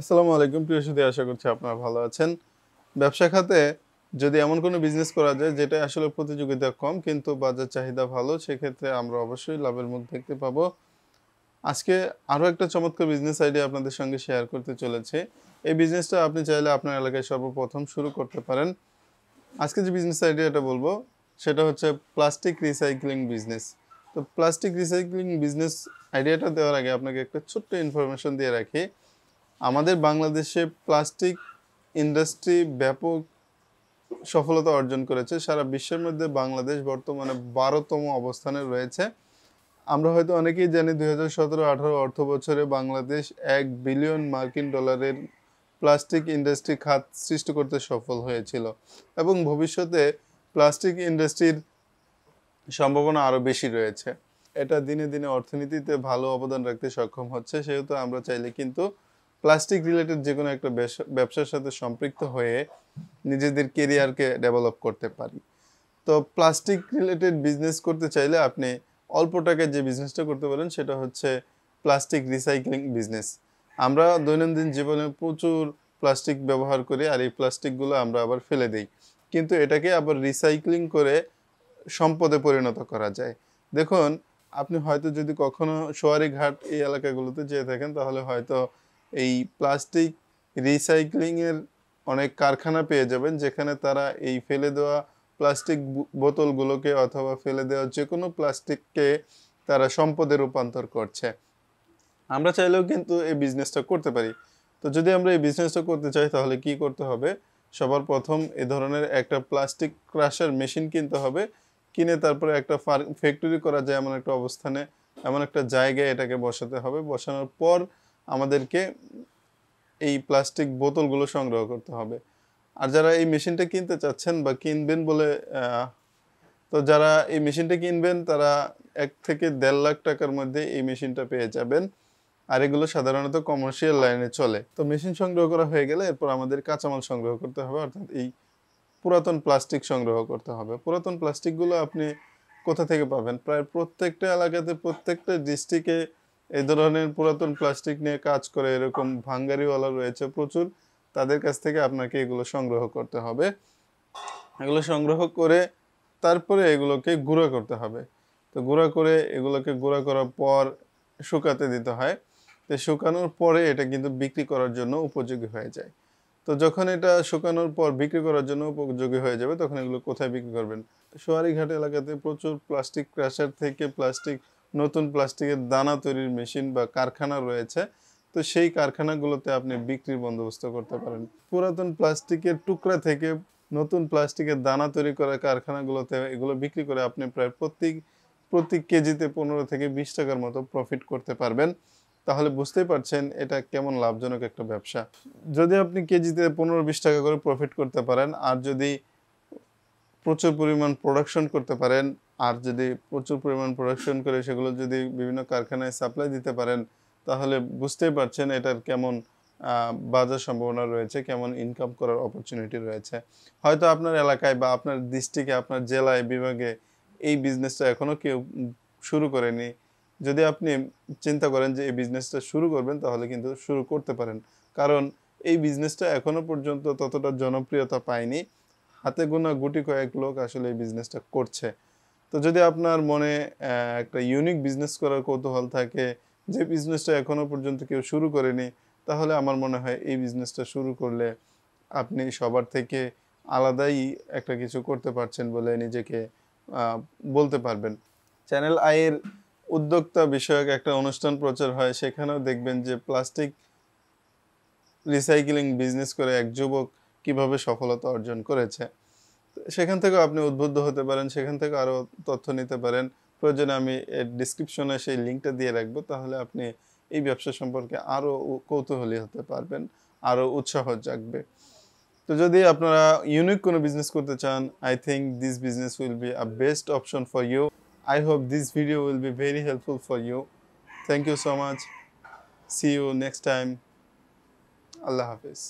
আসসালামু আলাইকুম প্রিয় সুদী আশা করছি আপনারা ভালো আছেন ব্যবসা খাতে যদি এমন কোনো বিজনেস করা যায় যেটা আসলে প্রতিযোগিতা কম কিন্তু বাজার চাহিদা ভালো সেক্ষেত্রে আমরা অবশ্যই লাভের মুখ দেখতে পাবো আজকে আরও একটা চমৎকার বিজনেস আইডিয়া আপনাদের সঙ্গে শেয়ার করতে চলেছে এই বিজনেসটা আপনি চাইলে আপনার এলাকায় সর্বপ্রথম শুরু করতে পারেন আজকে যে বিজনেস আইডিয়াটা বলবো সেটা হচ্ছে প্লাস্টিক রিসাইক্লিং বিজনেস তো প্লাস্টিক রিসাইক্লিং বিজনেস আইডিয়াটা দেওয়ার আগে আপনাকে একটা ছোট্ট ইনফরমেশন দিয়ে রাখি আমাদের বাংলাদেশে প্লাস্টিক ইন্ডাস্ট্রি ব্যাপক সফলতা অর্জন করেছে সারা বিশ্বের মধ্যে বাংলাদেশ বর্তমানে বারোতম অবস্থানে রয়েছে আমরা হয়তো অনেকেই জানি দুই হাজার সতেরো আঠারো অর্থ বছরে বাংলাদেশ এক বিলিয়ন মার্কিন ডলারের প্লাস্টিক ইন্ডাস্ট্রি খাত সৃষ্টি করতে সফল হয়েছিল এবং ভবিষ্যতে প্লাস্টিক ইন্ডাস্ট্রির সম্ভাবনা আরও বেশি রয়েছে এটা দিনে দিনে অর্থনীতিতে ভালো অবদান রাখতে সক্ষম হচ্ছে সেহেতু আমরা চাইলে কিন্তু প্লাস্টিক রিলেটেড যে কোনো একটা ব্যবসার সাথে সম্পৃক্ত হয়ে নিজেদের কেরিয়ারকে ডেভেলপ করতে পারি তো প্লাস্টিক রিলেটেড বিজনেস করতে চাইলে আপনি অল্প টাকায় যে বিজনেসটা করতে পারেন সেটা হচ্ছে প্লাস্টিক রিসাইক্লিং বিজনেস আমরা দৈনন্দিন জীবনে প্রচুর প্লাস্টিক ব্যবহার করি আর এই প্লাস্টিকগুলো আমরা আবার ফেলে দিই কিন্তু এটাকে আবার রিসাইক্লিং করে সম্পদে পরিণত করা যায় দেখুন আপনি হয়তো যদি কখনো সোয়ারি ঘাট এই এলাকাগুলোতে যেয়ে থাকেন তাহলে হয়তো এই প্লাস্টিক রিসাইক্লিংয়ের অনেক কারখানা পেয়ে যাবেন যেখানে তারা এই ফেলে দেওয়া প্লাস্টিক বোতলগুলোকে অথবা ফেলে দেওয়া যে কোনো প্লাস্টিককে তারা সম্পদে রূপান্তর করছে আমরা চাইলেও কিন্তু এই বিজনেসটা করতে পারি তো যদি আমরা এই বিজনেসটা করতে চাই তাহলে কি করতে হবে সবার প্রথম এ ধরনের একটা প্লাস্টিক ক্রাশার মেশিন কিনতে হবে কিনে তারপরে একটা ফ্যাক্টরি করা যায় এমন একটা অবস্থানে এমন একটা জায়গায় এটাকে বসাতে হবে বসানোর পর আমাদেরকে এই প্লাস্টিক বোতলগুলো সংগ্রহ করতে হবে আর যারা এই মেশিনটা কিনতে চাচ্ছেন বা কিনবেন বলে তো যারা এই মেশিনটা কিনবেন তারা এক থেকে দেড় লাখ টাকার মধ্যে এই মেশিনটা পেয়ে যাবেন আর এগুলো সাধারণত কমার্শিয়াল লাইনে চলে তো মেশিন সংগ্রহ করা হয়ে গেলে এরপর আমাদের কাঁচামাল সংগ্রহ করতে হবে অর্থাৎ এই পুরাতন প্লাস্টিক সংগ্রহ করতে হবে পুরাতন প্লাস্টিকগুলো আপনি কোথা থেকে পাবেন প্রায় প্রত্যেকটা এলাকাতে প্রত্যেকটা ডিস্ট্রিক্টে এই ধরনের পুরাতন প্লাস্টিক নিয়ে কাজ করে এরকম ভাঙ্গারিওয়ালা রয়েছে প্রচুর তাদের কাছ থেকে আপনাকে এগুলো সংগ্রহ করতে হবে এগুলো সংগ্রহ করে তারপরে এগুলোকে গুঁড়া করতে হবে তো গুঁড়া করে এগুলোকে গুঁড়া করার পর শুকাতে দিতে হয় তো শুকানোর পরে এটা কিন্তু বিক্রি করার জন্য উপযোগী হয়ে যায় তো যখন এটা শুকানোর পর বিক্রি করার জন্য উপযোগী হয়ে যাবে তখন এগুলো কোথায় বিক্রি করবেন সোয়ারিঘাট এলাকাতে প্রচুর প্লাস্টিক ক্রাশার থেকে প্লাস্টিক নতুন প্লাস্টিকের দানা তৈরির মেশিন বা কারখানা রয়েছে তো সেই কারখানাগুলোতে আপনি বিক্রির বন্দোবস্ত করতে পারেন পুরাতন প্লাস্টিকের টুকরা থেকে নতুন প্লাস্টিকের দানা তৈরি করা কারখানাগুলোতে এগুলো বিক্রি করে আপনি প্রায় প্রত্যেক প্রতি কেজিতে পনেরো থেকে বিশ টাকার মতো প্রফিট করতে পারবেন তাহলে বুঝতেই পারছেন এটা কেমন লাভজনক একটা ব্যবসা যদি আপনি কেজিতে পনেরো বিশ টাকা করে প্রফিট করতে পারেন আর যদি প্রচুর পরিমাণ প্রোডাকশন করতে পারেন আর যদি প্রচুর পরিমাণ প্রোডাকশন করে সেগুলো যদি বিভিন্ন কারখানায় সাপ্লাই দিতে পারেন তাহলে বুঝতেই পারছেন এটার কেমন বাজার সম্ভাবনা রয়েছে কেমন ইনকাম করার অপরচুনিটি রয়েছে হয়তো আপনার এলাকায় বা আপনার ডিস্ট্রিক্টে আপনার জেলায় বিভাগে এই বিজনেসটা এখনও কেউ শুরু করেনি যদি আপনি চিন্তা করেন যে এই বিজনেসটা শুরু করবেন তাহলে কিন্তু শুরু করতে পারেন কারণ এই বিজনেসটা এখনও পর্যন্ত ততটা জনপ্রিয়তা পায়নি হাতে গোনা গুটি কয়েক লোক আসলে এই বিজনেসটা করছে তো যদি আপনার মনে একটা ইউনিক বিজনেস করার কৌতূহল থাকে যে বিজনেসটা এখনও পর্যন্ত কেউ শুরু করেনি তাহলে আমার মনে হয় এই বিজনেসটা শুরু করলে আপনি সবার থেকে আলাদাই একটা কিছু করতে পারছেন বলে নিজেকে বলতে পারবেন চ্যানেল আইয়ের উদ্যোক্তা বিষয়ক একটা অনুষ্ঠান প্রচার হয় সেখানেও দেখবেন যে প্লাস্টিক রিসাইক্লিং বিজনেস করে এক যুবক কিভাবে সফলতা অর্জন করেছে সেখান থেকে আপনি উদ্বুদ্ধ হতে পারেন সেখান থেকে আরও তথ্য নিতে পারেন প্রয়োজনে আমি ডিসক্রিপশনে সেই লিঙ্কটা দিয়ে রাখবো তাহলে আপনি এই ব্যবসা সম্পর্কে আরও কৌতূহলী হতে পারবেন আরও উৎসাহ জাগবে তো যদি আপনারা ইউনিক কোনো বিজনেস করতে চান I think this business will be a best option for you I hope this video will be very helpful for you thank you so much see you next time আল্লাহ হাফিজ